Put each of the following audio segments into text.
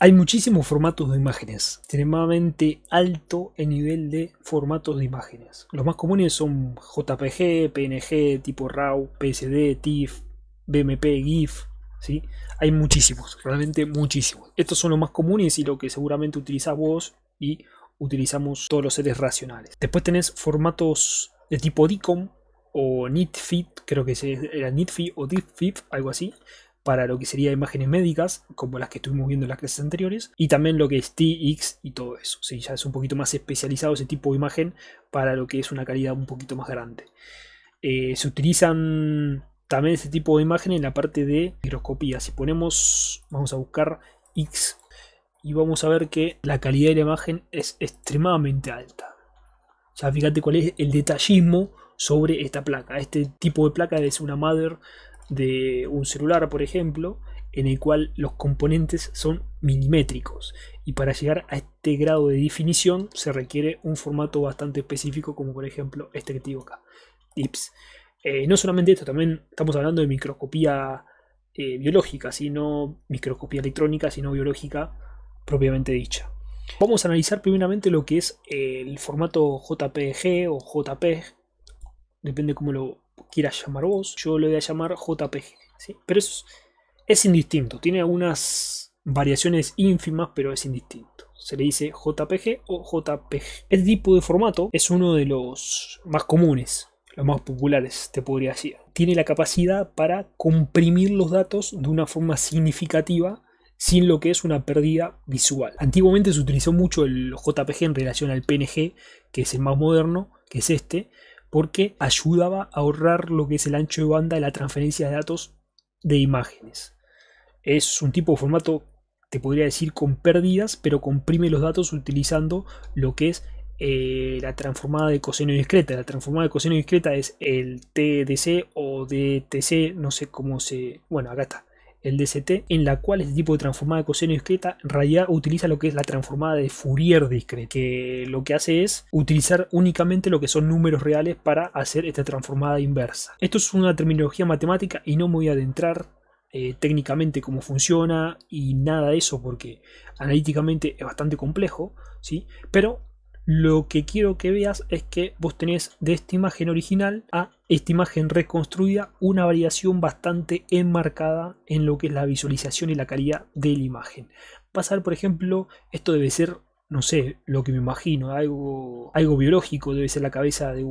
Hay muchísimos formatos de imágenes, extremadamente alto el nivel de formatos de imágenes. Los más comunes son JPG, PNG, tipo RAW, PSD, TIFF, BMP, GIF. ¿sí? Hay muchísimos, realmente muchísimos. Estos son los más comunes y lo que seguramente utilizás vos y utilizamos todos los seres racionales. Después tenés formatos de tipo DICOM o NITFIT, creo que era NITFIT o DIFFIT, algo así, para lo que sería imágenes médicas, como las que estuvimos viendo en las clases anteriores, y también lo que es TX y todo eso. ¿sí? Ya es un poquito más especializado ese tipo de imagen para lo que es una calidad un poquito más grande. Eh, se utilizan también ese tipo de imagen en la parte de microscopía. Si ponemos, vamos a buscar X y vamos a ver que la calidad de la imagen es extremadamente alta. Ya fíjate cuál es el detallismo sobre esta placa. Este tipo de placa es una mother de un celular, por ejemplo, en el cual los componentes son milimétricos. Y para llegar a este grado de definición se requiere un formato bastante específico, como por ejemplo este que tengo acá, tips. Eh, no solamente esto, también estamos hablando de microscopía eh, biológica, sino microscopía electrónica, sino biológica propiamente dicha. Vamos a analizar primeramente lo que es el formato JPG o JPEG, depende cómo lo quieras llamar vos, yo lo voy a llamar JPG. Pero es, es indistinto, tiene algunas variaciones ínfimas, pero es indistinto. Se le dice JPG o JPG. El tipo de formato es uno de los más comunes, los más populares, te podría decir. Tiene la capacidad para comprimir los datos de una forma significativa sin lo que es una pérdida visual. Antiguamente se utilizó mucho el JPG en relación al PNG, que es el más moderno, que es este, porque ayudaba a ahorrar lo que es el ancho de banda de la transferencia de datos de imágenes. Es un tipo de formato, te podría decir, con pérdidas, pero comprime los datos utilizando lo que es eh, la transformada de coseno discreta. La transformada de coseno discreta es el TDC o DTC, no sé cómo se... Bueno, acá está el DCT, en la cual este tipo de transformada de coseno discreta en realidad utiliza lo que es la transformada de Fourier discreta, que lo que hace es utilizar únicamente lo que son números reales para hacer esta transformada inversa. Esto es una terminología matemática y no me voy a adentrar eh, técnicamente cómo funciona y nada de eso porque analíticamente es bastante complejo, ¿sí? pero lo que quiero que veas es que vos tenés de esta imagen original a esta imagen reconstruida una variación bastante enmarcada en lo que es la visualización y la calidad de la imagen. Pasar, por ejemplo, esto debe ser, no sé, lo que me imagino, algo, biológico, debe ser la cabeza de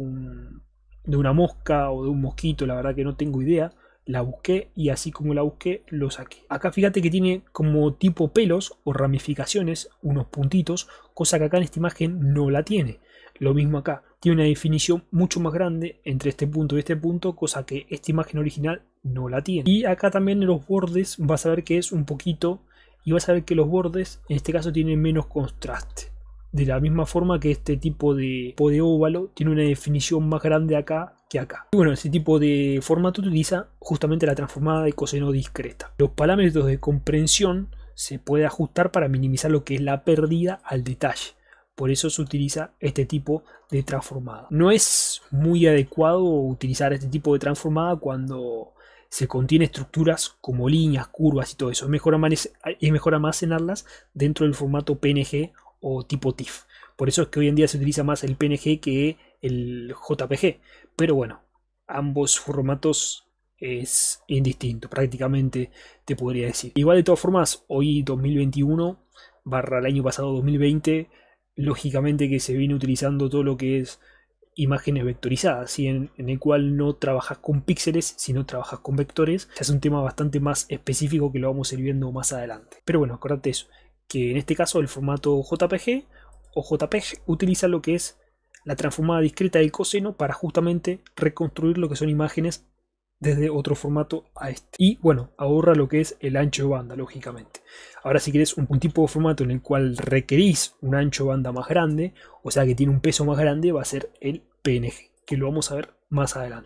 de una mosca o de un mosquito, la verdad que no tengo idea la busqué y así como la busqué lo saqué. Acá fíjate que tiene como tipo pelos o ramificaciones, unos puntitos, cosa que acá en esta imagen no la tiene. Lo mismo acá, tiene una definición mucho más grande entre este punto y este punto, cosa que esta imagen original no la tiene. Y acá también en los bordes vas a ver que es un poquito y vas a ver que los bordes en este caso tienen menos contraste. De la misma forma que este tipo de, de óvalo tiene una definición más grande acá que acá. Y bueno, este tipo de formato utiliza justamente la transformada de coseno discreta. Los parámetros de comprensión se puede ajustar para minimizar lo que es la pérdida al detalle. Por eso se utiliza este tipo de transformada. No es muy adecuado utilizar este tipo de transformada cuando se contiene estructuras como líneas, curvas y todo eso. Es mejor, es mejor almacenarlas dentro del formato PNG o tipo TIFF. Por eso es que hoy en día se utiliza más el PNG que el JPG. Pero bueno, ambos formatos es indistinto, prácticamente te podría decir. Igual de todas formas, hoy 2021 barra el año pasado 2020, lógicamente que se viene utilizando todo lo que es imágenes vectorizadas, y en, el cual no trabajas con píxeles, sino trabajas con vectores. Es un tema bastante más específico que lo vamos a ir viendo más adelante. Pero bueno, acuérdate eso que en este caso el formato JPG o JPG utiliza lo que es la transformada discreta del coseno para justamente reconstruir lo que son imágenes desde otro formato a este. Y bueno, ahorra lo que es el ancho de banda, lógicamente. Ahora, si querés un, un, tipo de formato en el cual requerís un ancho de banda más grande, o sea que tiene un peso más grande, va a ser el PNG, que lo vamos a ver más adelante.